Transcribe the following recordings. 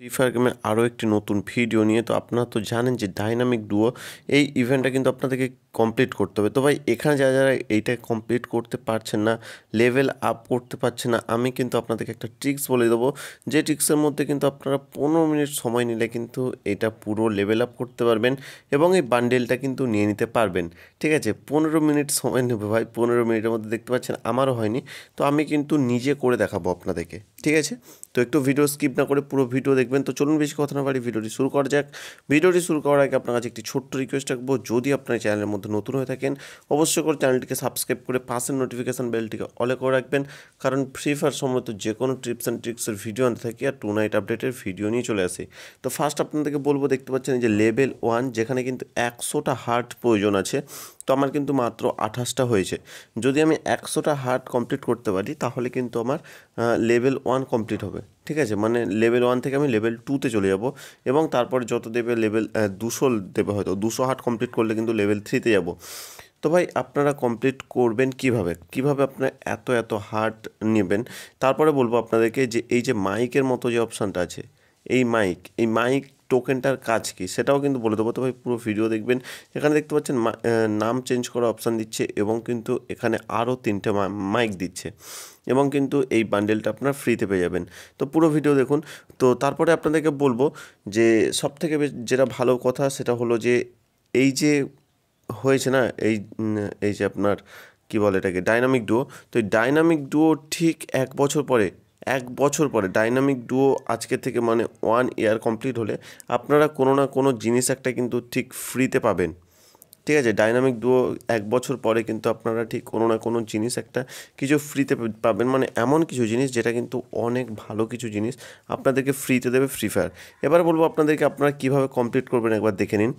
free fire গেমের আরও একটি নতুন ভিডিও নিয়ে তো আপনারা তো জানেন যে ডাইনামিক ডুয়ো এই ইভেন্টটা কিন্তু আপনাদেরকে কমপ্লিট করতে হবে তো ভাই এখানে যারা যারা এইটা কমপ্লিট করতে পারছেন না লেভেল আপ করতে পারছেন না আমি কিন্তু আপনাদেরকে একটা ট্রিক্স বলে দেবো যে ট্রিক্সের মধ্যে কিন্তু আপনারা পনেরো মিনিট সময় নিলে কিন্তু এটা পুরো লেভেল আপ করতে পারবেন এবং এই বান্ডেলটা কিন্তু নিয়ে নিতে পারবেন ঠিক আছে পনেরো মিনিট সময় নেবে ভাই পনেরো মিনিটের মধ্যে দেখতে পাচ্ছেন আমারও হয়নি তো আমি কিন্তু নিজে করে দেখাবো আপনাদেরকে ঠিক আছে তো একটু ভিডিও স্কিপ না করে পুরো ভিডিও দেখবেন তো চলুন বেশি কথা না পারি ভিডিওটি শুরু করা যাক ভিডিওটি শুরু করার আগে আপনার কাছে একটি ছোট্ট রিকোয়েস্ট রাখবো যদি আপনার চ্যানেলের মধ্যে চ্যানেলটিতে নতুন হয়ে থাকেন অবশ্যই করে চ্যানেলটিকে সাবস্ক্রাইব করে পাশের নোটিফিকেশান বেলটিকে অলে করে রাখবেন কারণ ফ্রি ফায়ার সময় তো যে কোনো টিপস অ্যান্ড ট্রিক্সের ভিডিও আনতে থাকি আর টু নাইট আপডেটের ভিডিও নিয়ে চলে আসে তো ফার্স্ট আপনাদেরকে বলবো দেখতে পাচ্ছেন যে লেভেল ওয়ান যেখানে কিন্তু একশোটা হার্ট প্রয়োজন আছে তো আমার কিন্তু মাত্র আঠাশটা হয়েছে যদি আমি একশোটা হার্ট কমপ্লিট করতে পারি তাহলে কিন্তু আমার লেভেল ওয়ান কমপ্লিট হবে ঠিক আছে মানে লেভেল ওয়ান থেকে আমি লেভেল টুতে চলে যাব এবং তারপর যত দেবে লেভেল দুশো দেবে হয়তো দুশো হাট কমপ্লিট করলে কিন্তু লেভেল থ্রিতে যাব তো ভাই আপনারা কমপ্লিট করবেন কিভাবে কিভাবে আপনার এত এত হার্ট নেবেন তারপরে বলবো আপনাদেরকে যে এই যে মাইকের মতো যে অপশানটা আছে এই মাইক এই মাইক টোকেনটার কাজ কি সেটাও কিন্তু বলে দেবো তো ভাই পুরো ভিডিও দেখবেন এখানে দেখতে পাচ্ছেন নাম চেঞ্জ করা অপশান দিচ্ছে এবং কিন্তু এখানে আরও তিনটে মাইক দিচ্ছে এবং কিন্তু এই বান্ডেলটা আপনার ফ্রিতে পেয়ে যাবেন তো পুরো ভিডিও দেখুন তো তারপরে আপনাদেরকে বলবো যে সব থেকে যেটা ভালো কথা সেটা হলো যে এই যে হয়েছে না এই এই যে আপনার কি বলে এটাকে ডাইনামিক ডুও তো এই ডাইনামিক ডুও ঠিক এক বছর পরে এক বছর পরে ডাইনামিক ডুও আজকে থেকে মানে ওয়ান ইয়ার কমপ্লিট হলে আপনারা কোনো না কোনো জিনিস একটা কিন্তু ঠিক ফ্রিতে পাবেন ঠিক আছে ডাইনামিক ডুও এক বছর পরে কিন্তু আপনারা ঠিক কোনো না কোনো জিনিস একটা কিছু ফ্রিতে পাবেন মানে এমন কিছু জিনিস যেটা কিন্তু অনেক ভালো কিছু জিনিস আপনাদেরকে ফ্রিতে দেবে ফ্রি ফায়ার এবার বলবো আপনাদেরকে আপনারা কীভাবে কমপ্লিট করবেন একবার দেখে নিন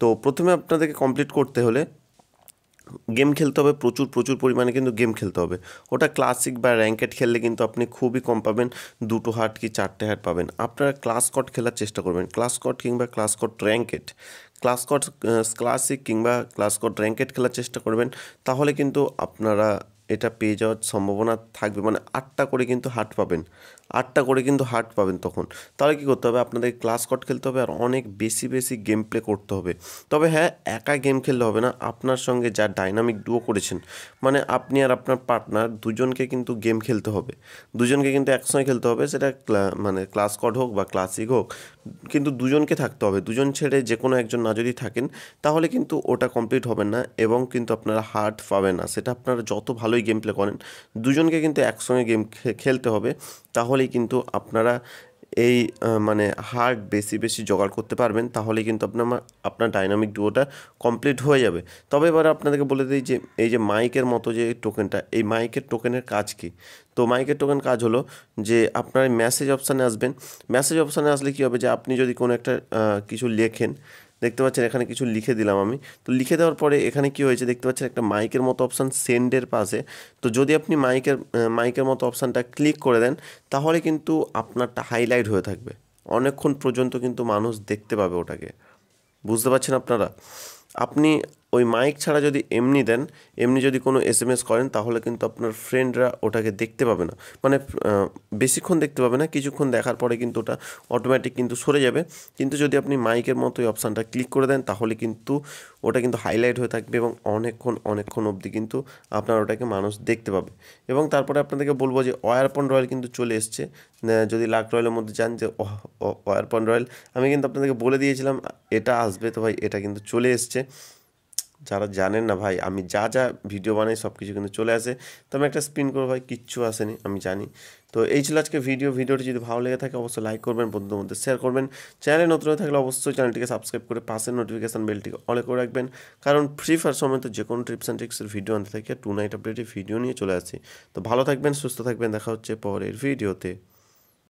তো প্রথমে আপনাদেরকে কমপ্লিট করতে হলে গেম খেলতে হবে প্রচুর প্রচুর পরিমাণে কিন্তু গেম খেলতে হবে ওটা ক্লাসিক বা র্যাঙ্কেট খেললে কিন্তু আপনি খুবই কম পাবেন দুটো হাট কি চারটে হাট পাবেন আপনারা ক্লাস কট খেলার চেষ্টা করবেন ক্লাস কট কিংবা clash squad ranked clash squad classic কিংবা ক্লাস কট র্যাঙ্কেট খেলার চেষ্টা করবেন তাহলে কিন্তু আপনারা এটা পেয়ে যাওয়ার সম্ভাবনা থাকবে মানে আটটা করে কিন্তু হাট পাবেন আটটা করে কিন্তু হাট পাবেন তখন তাহলে কি করতে হবে আপনাদের ক্লাস কট খেলতে হবে আর অনেক বেশি বেশি গেম প্লে করতে হবে তবে হ্যাঁ একা গেম খেললে হবে না আপনার সঙ্গে যা ডাইনামিক ডুও করেছেন মানে আপনি আর আপনার পার্টনার দুজনকে কিন্তু গেম খেলতে হবে দুজনকে কিন্তু একসঙ্গে খেলতে হবে সেটা মানে ক্লাস কট হোক বা ক্লাসিক হোক কিন্তু দুজনকে থাকতে হবে দুজন ছেড়ে যে কোনো একজন না যদি থাকেন তাহলে কিন্তু ওটা কমপ্লিট হবে না এবং কিন্তু আপনারা হার্ট পাবে না সেটা আপনারা যত ভালো ভালোই গেম প্লে করেন দুজনকে কিন্তু একসঙ্গে গেম খেলতে হবে তাহলেই কিন্তু আপনারা এই মানে হার্ড বেশি বেশি জোগাড় করতে পারবেন তাহলে কিন্তু আপনার আপনার ডাইনামিক ডুয়োটা কমপ্লিট হয়ে যাবে তবে এবার আপনাদেরকে বলে দিই যে এই যে মাইকের মতো যে টোকেনটা এই মাইকের টোকেনের কাজ কী তো মাইকের টোকেন কাজ হলো যে আপনার মেসেজ অপশানে আসবেন মেসেজ অপশানে আসলে কী হবে যে আপনি যদি কোনো একটা কিছু লেখেন দেখতে পাচ্ছেন এখানে কিছু লিখে দিলাম আমি তো লিখে দেওয়ার পরে এখানে কি হয়েছে দেখতে পাচ্ছেন একটা মাইকের মতো অপশান সেন্ডের পাশে তো যদি আপনি মাইকের মাইকের মতো অপশানটা ক্লিক করে দেন তাহলে কিন্তু আপনারটা হাইলাইট হয়ে থাকবে অনেকক্ষণ পর্যন্ত কিন্তু মানুষ দেখতে পাবে ওটাকে বুঝতে পারছেন আপনারা আপনি ওই মাইক ছাড়া যদি এমনি দেন এমনি যদি কোনো এস এম এস করেন তাহলে কিন্তু আপনার ফ্রেন্ডরা ওটাকে দেখতে পাবে না মানে বেশিক্ষণ দেখতে পাবে না কিছুক্ষণ দেখার পরে কিন্তু ওটা অটোমেটিক কিন্তু সরে যাবে কিন্তু যদি আপনি মাইকের মতো ওই অপশানটা ক্লিক করে দেন তাহলে কিন্তু ওটা কিন্তু হাইলাইট হয়ে থাকবে এবং অনেকক্ষণ অনেকক্ষণ অবধি কিন্তু আপনার ওটাকে মানুষ দেখতে পাবে এবং তারপরে আপনাদেরকে বলবো যে ওয়ারপন রয়্যাল কিন্তু চলে এসছে যদি লাক রয়্যালের মধ্যে যান যে ওয়ারপন রয়্যাল আমি কিন্তু আপনাদেরকে বলে দিয়েছিলাম এটা আসবে তো ভাই এটা কিন্তু চলে এসছে যারা জানেন না ভাই আমি যা যা ভিডিও বানাই সব কিছু কিন্তু চলে আসে তো আমি একটা স্পিন করবো ভাই কিচ্ছু আসেনি আমি জানি তো এই ছিল আজকে ভিডিও ভিডিওটি যদি ভালো লেগে থাকে অবশ্যই লাইক করবেন বন্ধুদের মধ্যে শেয়ার করবেন চ্যানেলে নতুন হয়ে থাকলে অবশ্যই চ্যানেলটিকে সাবস্ক্রাইব করে পাশের নোটিফিকেশান বেলটিকে অলে করে রাখবেন কারণ ফ্রি ফায়ার সময় তো যে কোনো ট্রিপস অ্যান্ড ট্রিক্সের ভিডিও আনতে থাকে টু নাইট আপডেটের ভিডিও নিয়ে চলে আসি তো ভালো থাকবেন সুস্থ থাকবেন দেখা হচ্ছে পরের ভিডিওতে